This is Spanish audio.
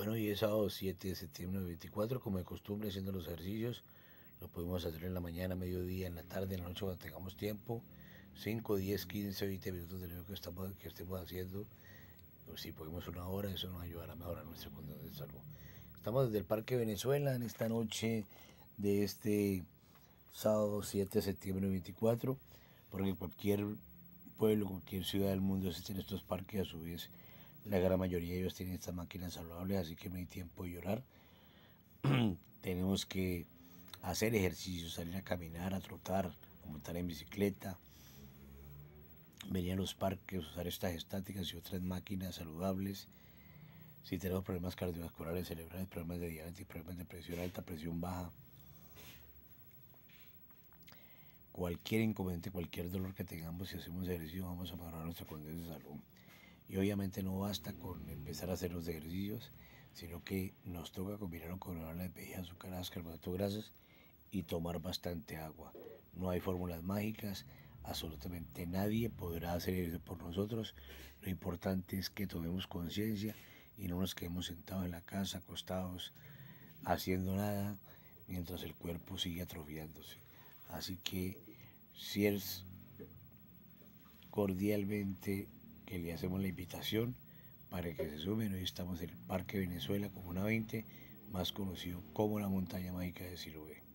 Bueno, y es sábado 7 de septiembre de 24, como de costumbre, haciendo los ejercicios. Lo podemos hacer en la mañana, mediodía, en la tarde, en la noche, cuando tengamos tiempo. 5, 10, 15, 20 minutos de lo que, estamos, que estemos haciendo. Si pues podemos una hora, eso nos ayudará a mejorar nuestro condón de salvo. Estamos desde el Parque Venezuela en esta noche de este sábado 7 de septiembre de 24, porque cualquier pueblo, cualquier ciudad del mundo existen estos parques a su vez la gran mayoría de ellos tienen estas máquinas saludables, así que no hay tiempo de llorar. Tenemos que hacer ejercicio, salir a caminar, a trotar, a montar en bicicleta, venir a los parques, usar estas estáticas y otras máquinas saludables. Si tenemos problemas cardiovasculares, cerebrales, problemas de diabetes, problemas de presión alta, presión baja, cualquier inconveniente, cualquier dolor que tengamos, si hacemos ejercicio, vamos a mejorar nuestra condición de salud. Y obviamente no basta con empezar a hacer los ejercicios, sino que nos toca combinarlo con las bebidas azucaradas, carbohidratos, grasas y tomar bastante agua. No hay fórmulas mágicas, absolutamente nadie podrá hacer eso por nosotros. Lo importante es que tomemos conciencia y no nos quedemos sentados en la casa, acostados, haciendo nada, mientras el cuerpo sigue atrofiándose. Así que si cordialmente que le hacemos la invitación para que se sumen. Hoy estamos en el Parque Venezuela, Comuna 20, más conocido como la Montaña Mágica de Siloé.